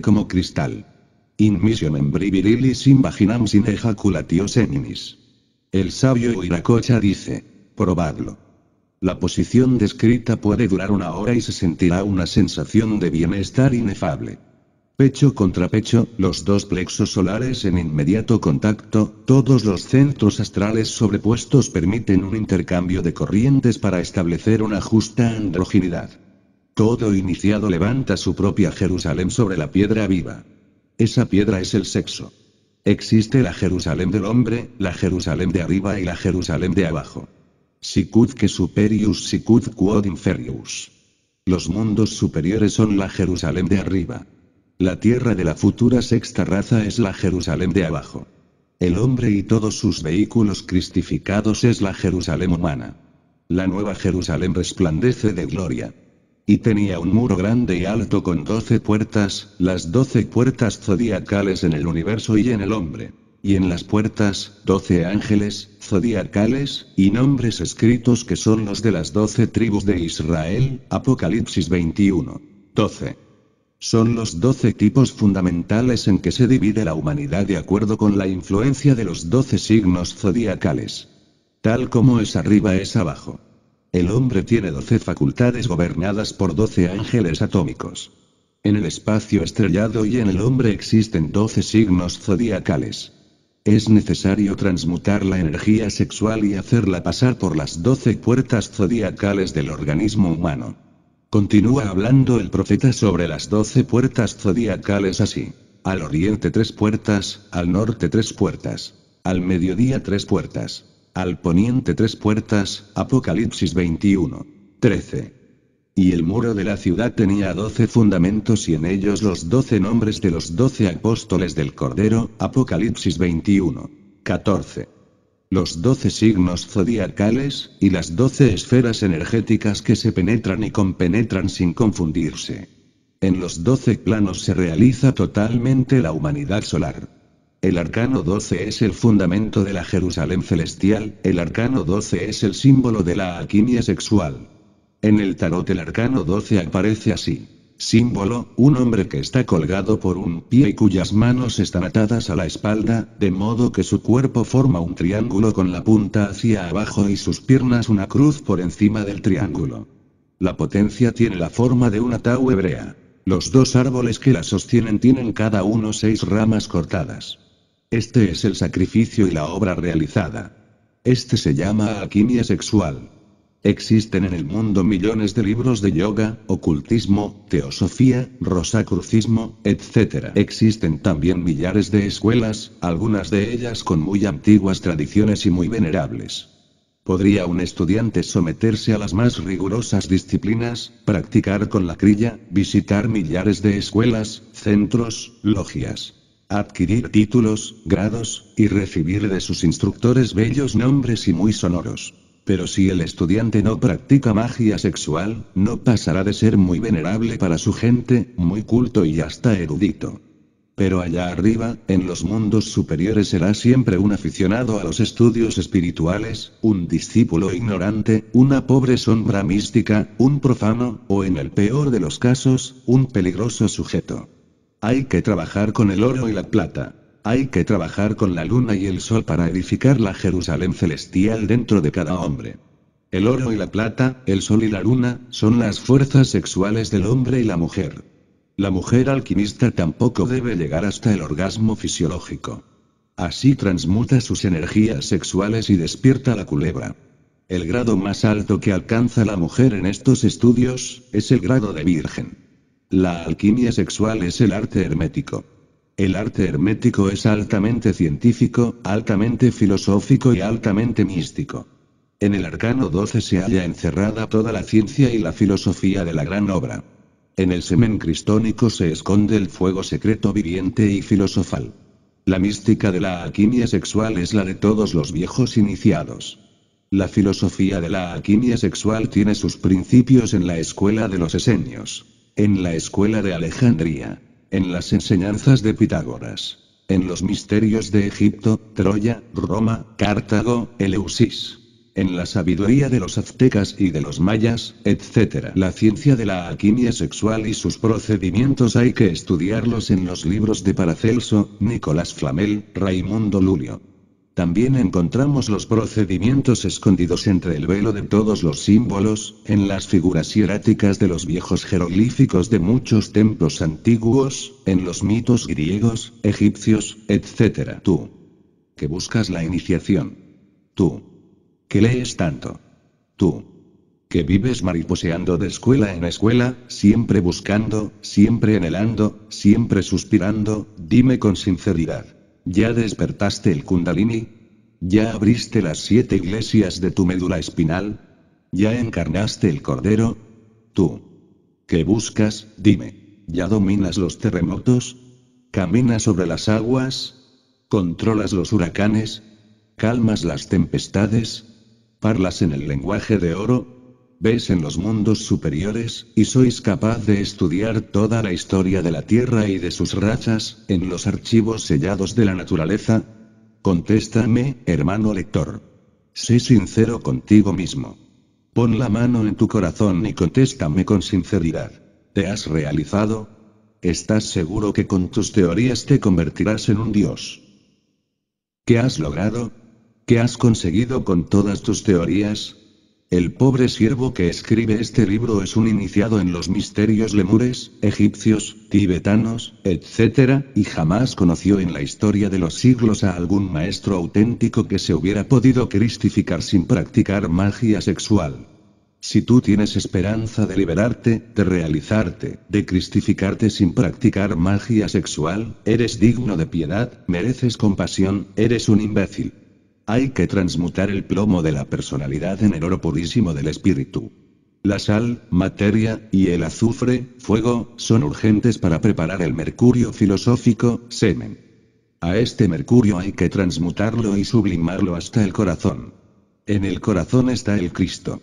como cristal. In missionem brivirilis in sin ejaculatio seminis. El sabio Iracocha dice, probadlo. La posición descrita puede durar una hora y se sentirá una sensación de bienestar inefable. Pecho contra pecho, los dos plexos solares en inmediato contacto, todos los centros astrales sobrepuestos permiten un intercambio de corrientes para establecer una justa androginidad. Todo iniciado levanta su propia Jerusalén sobre la piedra viva. Esa piedra es el sexo. Existe la Jerusalén del hombre, la Jerusalén de arriba y la Jerusalén de abajo. que superius sicud quod inferius. Los mundos superiores son la Jerusalén de arriba. La tierra de la futura sexta raza es la Jerusalén de abajo. El hombre y todos sus vehículos cristificados es la Jerusalén humana. La nueva Jerusalén resplandece de gloria. Y tenía un muro grande y alto con doce puertas, las doce puertas zodiacales en el universo y en el hombre. Y en las puertas, doce ángeles, zodiacales, y nombres escritos que son los de las doce tribus de Israel, Apocalipsis 21. 12. Son los doce tipos fundamentales en que se divide la humanidad de acuerdo con la influencia de los doce signos zodiacales. Tal como es arriba es abajo. El hombre tiene doce facultades gobernadas por doce ángeles atómicos. En el espacio estrellado y en el hombre existen doce signos zodiacales. Es necesario transmutar la energía sexual y hacerla pasar por las doce puertas zodiacales del organismo humano. Continúa hablando el profeta sobre las doce puertas zodiacales así. Al oriente tres puertas, al norte tres puertas, al mediodía tres puertas, al poniente tres puertas, Apocalipsis 21. 13. Y el muro de la ciudad tenía doce fundamentos y en ellos los doce nombres de los doce apóstoles del Cordero, Apocalipsis 21. 14. Los doce signos zodiacales, y las doce esferas energéticas que se penetran y compenetran sin confundirse. En los doce planos se realiza totalmente la humanidad solar. El arcano 12 es el fundamento de la Jerusalén celestial, el arcano 12 es el símbolo de la alquimia sexual. En el tarot el arcano 12 aparece así. Símbolo, un hombre que está colgado por un pie y cuyas manos están atadas a la espalda, de modo que su cuerpo forma un triángulo con la punta hacia abajo y sus piernas una cruz por encima del triángulo. La potencia tiene la forma de una tau hebrea. Los dos árboles que la sostienen tienen cada uno seis ramas cortadas. Este es el sacrificio y la obra realizada. Este se llama alquimia sexual. Existen en el mundo millones de libros de yoga, ocultismo, teosofía, rosacrucismo, etc. Existen también millares de escuelas, algunas de ellas con muy antiguas tradiciones y muy venerables. ¿Podría un estudiante someterse a las más rigurosas disciplinas, practicar con la crilla, visitar millares de escuelas, centros, logias? adquirir títulos, grados, y recibir de sus instructores bellos nombres y muy sonoros. Pero si el estudiante no practica magia sexual, no pasará de ser muy venerable para su gente, muy culto y hasta erudito. Pero allá arriba, en los mundos superiores será siempre un aficionado a los estudios espirituales, un discípulo ignorante, una pobre sombra mística, un profano, o en el peor de los casos, un peligroso sujeto. Hay que trabajar con el oro y la plata. Hay que trabajar con la luna y el sol para edificar la Jerusalén celestial dentro de cada hombre. El oro y la plata, el sol y la luna, son las fuerzas sexuales del hombre y la mujer. La mujer alquimista tampoco debe llegar hasta el orgasmo fisiológico. Así transmuta sus energías sexuales y despierta la culebra. El grado más alto que alcanza la mujer en estos estudios, es el grado de virgen. La alquimia sexual es el arte hermético. El arte hermético es altamente científico, altamente filosófico y altamente místico. En el arcano 12 se halla encerrada toda la ciencia y la filosofía de la gran obra. En el semen cristónico se esconde el fuego secreto viviente y filosofal. La mística de la alquimia sexual es la de todos los viejos iniciados. La filosofía de la alquimia sexual tiene sus principios en la escuela de los esenios. En la escuela de Alejandría. En las enseñanzas de Pitágoras. En los misterios de Egipto, Troya, Roma, Cartago, Eleusis. En la sabiduría de los aztecas y de los mayas, etc. La ciencia de la alquimia sexual y sus procedimientos hay que estudiarlos en los libros de Paracelso, Nicolás Flamel, Raimundo Lulio. También encontramos los procedimientos escondidos entre el velo de todos los símbolos, en las figuras hieráticas de los viejos jeroglíficos de muchos templos antiguos, en los mitos griegos, egipcios, etc. Tú, que buscas la iniciación. Tú, que lees tanto. Tú, que vives mariposeando de escuela en escuela, siempre buscando, siempre anhelando, siempre suspirando, dime con sinceridad. ¿Ya despertaste el kundalini? ¿Ya abriste las siete iglesias de tu médula espinal? ¿Ya encarnaste el cordero? Tú. ¿Qué buscas? Dime. ¿Ya dominas los terremotos? ¿Caminas sobre las aguas? ¿Controlas los huracanes? ¿Calmas las tempestades? ¿Parlas en el lenguaje de oro? ves en los mundos superiores, y sois capaz de estudiar toda la historia de la Tierra y de sus rachas, en los archivos sellados de la naturaleza? Contéstame, hermano lector. Sé sincero contigo mismo. Pon la mano en tu corazón y contéstame con sinceridad. ¿Te has realizado? ¿Estás seguro que con tus teorías te convertirás en un dios? ¿Qué has logrado? ¿Qué has conseguido con todas tus teorías? El pobre siervo que escribe este libro es un iniciado en los misterios lemures, egipcios, tibetanos, etc., y jamás conoció en la historia de los siglos a algún maestro auténtico que se hubiera podido cristificar sin practicar magia sexual. Si tú tienes esperanza de liberarte, de realizarte, de cristificarte sin practicar magia sexual, eres digno de piedad, mereces compasión, eres un imbécil. Hay que transmutar el plomo de la personalidad en el oro purísimo del espíritu. La sal, materia, y el azufre, fuego, son urgentes para preparar el mercurio filosófico, semen. A este mercurio hay que transmutarlo y sublimarlo hasta el corazón. En el corazón está el Cristo.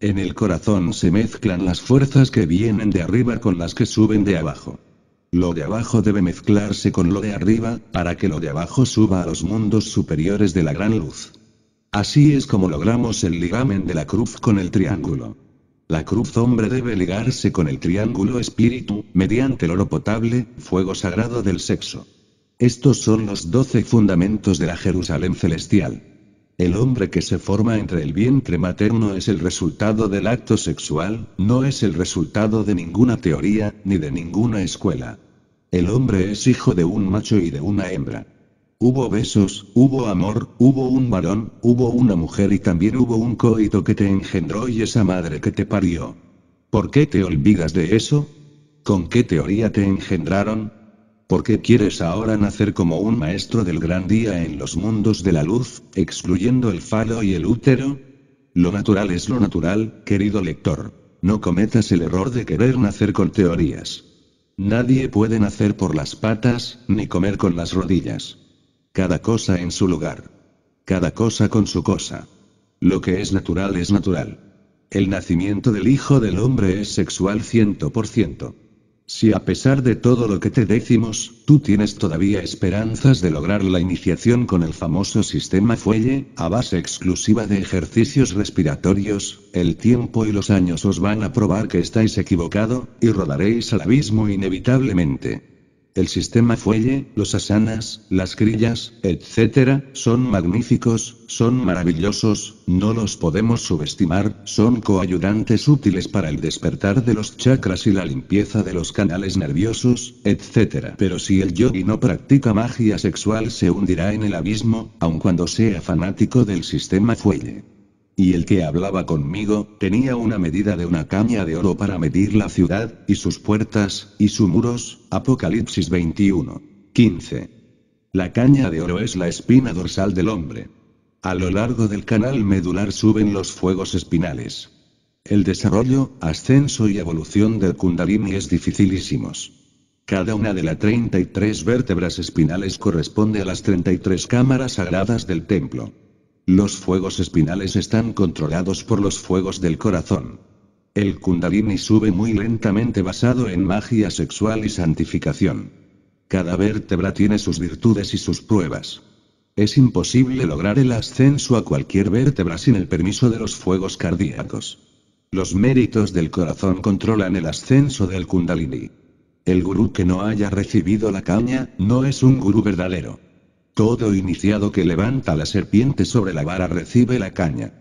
En el corazón se mezclan las fuerzas que vienen de arriba con las que suben de abajo. Lo de abajo debe mezclarse con lo de arriba, para que lo de abajo suba a los mundos superiores de la gran luz. Así es como logramos el ligamen de la cruz con el triángulo. La cruz hombre debe ligarse con el triángulo espíritu, mediante el oro potable, fuego sagrado del sexo. Estos son los doce fundamentos de la Jerusalén celestial. El hombre que se forma entre el vientre materno es el resultado del acto sexual, no es el resultado de ninguna teoría, ni de ninguna escuela. El hombre es hijo de un macho y de una hembra. Hubo besos, hubo amor, hubo un varón, hubo una mujer y también hubo un coito que te engendró y esa madre que te parió. ¿Por qué te olvidas de eso? ¿Con qué teoría te engendraron? ¿Por qué quieres ahora nacer como un maestro del gran día en los mundos de la luz, excluyendo el falo y el útero? Lo natural es lo natural, querido lector. No cometas el error de querer nacer con teorías. Nadie puede nacer por las patas, ni comer con las rodillas. Cada cosa en su lugar. Cada cosa con su cosa. Lo que es natural es natural. El nacimiento del Hijo del Hombre es sexual 100%. Si a pesar de todo lo que te decimos, tú tienes todavía esperanzas de lograr la iniciación con el famoso sistema fuelle, a base exclusiva de ejercicios respiratorios, el tiempo y los años os van a probar que estáis equivocado, y rodaréis al abismo inevitablemente. El sistema fuelle, los asanas, las crillas, etc., son magníficos, son maravillosos, no los podemos subestimar, son coayudantes útiles para el despertar de los chakras y la limpieza de los canales nerviosos, etc. Pero si el yogi no practica magia sexual se hundirá en el abismo, aun cuando sea fanático del sistema fuelle. Y el que hablaba conmigo, tenía una medida de una caña de oro para medir la ciudad, y sus puertas, y sus muros, Apocalipsis 21. 15. La caña de oro es la espina dorsal del hombre. A lo largo del canal medular suben los fuegos espinales. El desarrollo, ascenso y evolución del kundalini es dificilísimos. Cada una de las 33 vértebras espinales corresponde a las 33 cámaras sagradas del templo. Los fuegos espinales están controlados por los fuegos del corazón. El kundalini sube muy lentamente basado en magia sexual y santificación. Cada vértebra tiene sus virtudes y sus pruebas. Es imposible lograr el ascenso a cualquier vértebra sin el permiso de los fuegos cardíacos. Los méritos del corazón controlan el ascenso del kundalini. El gurú que no haya recibido la caña, no es un gurú verdadero. Todo iniciado que levanta la serpiente sobre la vara recibe la caña.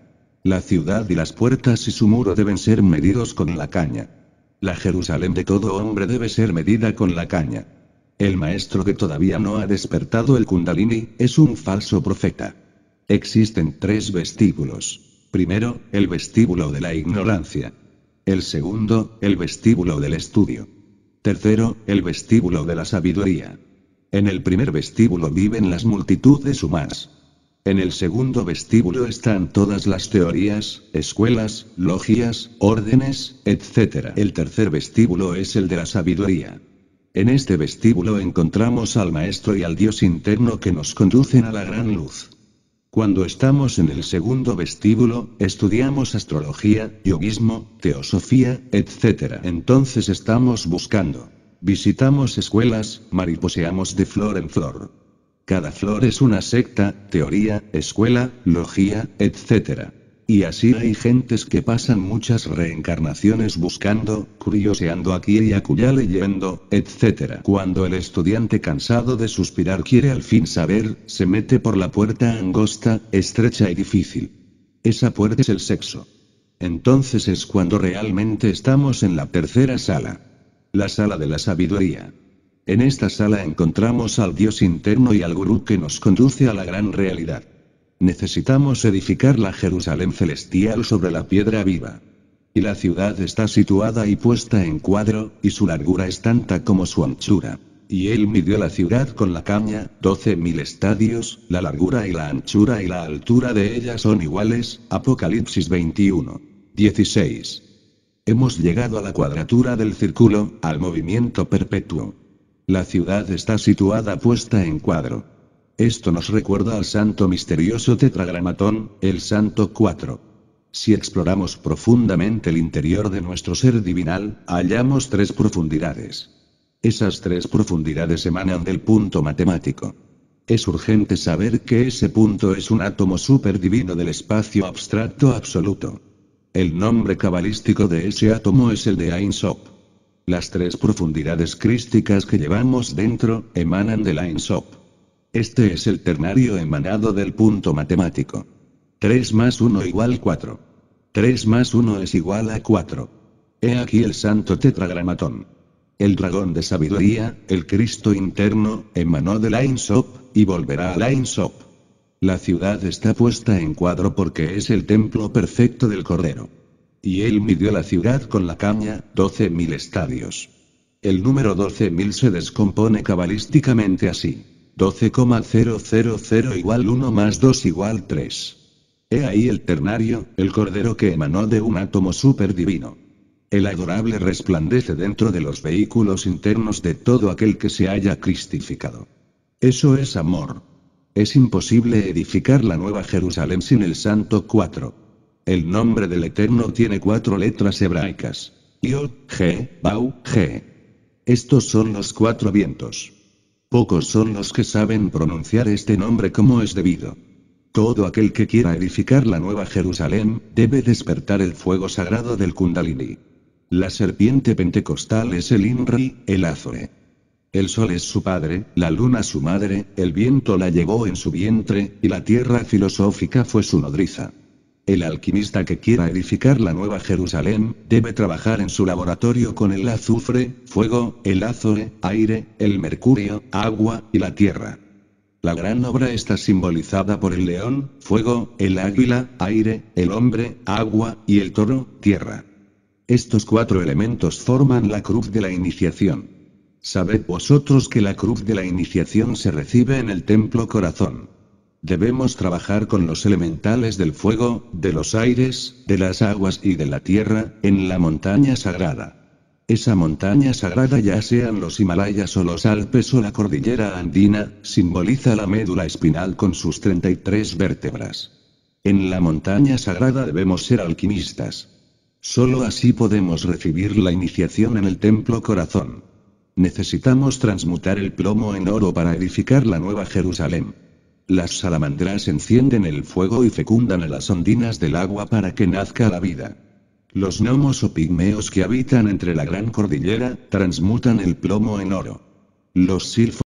La ciudad y las puertas y su muro deben ser medidos con la caña. La Jerusalén de todo hombre debe ser medida con la caña. El maestro que todavía no ha despertado el kundalini, es un falso profeta. Existen tres vestíbulos. Primero, el vestíbulo de la ignorancia. El segundo, el vestíbulo del estudio. Tercero, el vestíbulo de la sabiduría. En el primer vestíbulo viven las multitudes humanas. En el segundo vestíbulo están todas las teorías, escuelas, logias, órdenes, etc. El tercer vestíbulo es el de la sabiduría. En este vestíbulo encontramos al Maestro y al Dios interno que nos conducen a la gran luz. Cuando estamos en el segundo vestíbulo, estudiamos astrología, yoguismo, teosofía, etc. Entonces estamos buscando Visitamos escuelas, mariposeamos de flor en flor. Cada flor es una secta, teoría, escuela, logía, etc. Y así hay gentes que pasan muchas reencarnaciones buscando, curioseando aquí y acullá leyendo, etc. Cuando el estudiante cansado de suspirar quiere al fin saber, se mete por la puerta angosta, estrecha y difícil. Esa puerta es el sexo. Entonces es cuando realmente estamos en la tercera sala. La sala de la sabiduría. En esta sala encontramos al Dios interno y al Gurú que nos conduce a la gran realidad. Necesitamos edificar la Jerusalén celestial sobre la piedra viva. Y la ciudad está situada y puesta en cuadro, y su largura es tanta como su anchura. Y él midió la ciudad con la caña, doce mil estadios, la largura y la anchura y la altura de ella son iguales, Apocalipsis 21. 16. Hemos llegado a la cuadratura del círculo, al movimiento perpetuo. La ciudad está situada puesta en cuadro. Esto nos recuerda al santo misterioso tetragramatón, el santo 4. Si exploramos profundamente el interior de nuestro ser divinal, hallamos tres profundidades. Esas tres profundidades emanan del punto matemático. Es urgente saber que ese punto es un átomo superdivino del espacio abstracto absoluto. El nombre cabalístico de ese átomo es el de Ain Las tres profundidades crísticas que llevamos dentro, emanan del Ain Este es el ternario emanado del punto matemático. 3 más 1 igual 4. 3 más 1 es igual a 4. He aquí el santo tetragramatón. El dragón de sabiduría, el Cristo interno, emanó del Ain y volverá al Ain Sof. La ciudad está puesta en cuadro porque es el templo perfecto del Cordero. Y él midió la ciudad con la caña, 12.000 estadios. El número 12.000 se descompone cabalísticamente así. 12,000 igual 1 más 2 igual 3. He ahí el ternario, el cordero que emanó de un átomo superdivino. El adorable resplandece dentro de los vehículos internos de todo aquel que se haya cristificado. Eso es amor. Es imposible edificar la Nueva Jerusalén sin el Santo 4. El nombre del Eterno tiene cuatro letras hebraicas. Yod, G, Bau, G. Estos son los cuatro vientos. Pocos son los que saben pronunciar este nombre como es debido. Todo aquel que quiera edificar la Nueva Jerusalén, debe despertar el fuego sagrado del Kundalini. La serpiente pentecostal es el Inri, el Azore. El sol es su padre, la luna su madre, el viento la llevó en su vientre, y la tierra filosófica fue su nodriza. El alquimista que quiera edificar la nueva Jerusalén, debe trabajar en su laboratorio con el azufre, fuego, el azore, aire, el mercurio, agua, y la tierra. La gran obra está simbolizada por el león, fuego, el águila, aire, el hombre, agua, y el toro, tierra. Estos cuatro elementos forman la cruz de la iniciación. Sabed vosotros que la cruz de la iniciación se recibe en el templo corazón. Debemos trabajar con los elementales del fuego, de los aires, de las aguas y de la tierra, en la montaña sagrada. Esa montaña sagrada ya sean los Himalayas o los Alpes o la cordillera andina, simboliza la médula espinal con sus 33 vértebras. En la montaña sagrada debemos ser alquimistas. Solo así podemos recibir la iniciación en el templo corazón. Necesitamos transmutar el plomo en oro para edificar la nueva Jerusalén. Las salamandras encienden el fuego y fecundan a las ondinas del agua para que nazca la vida. Los gnomos o pigmeos que habitan entre la gran cordillera, transmutan el plomo en oro. Los silfos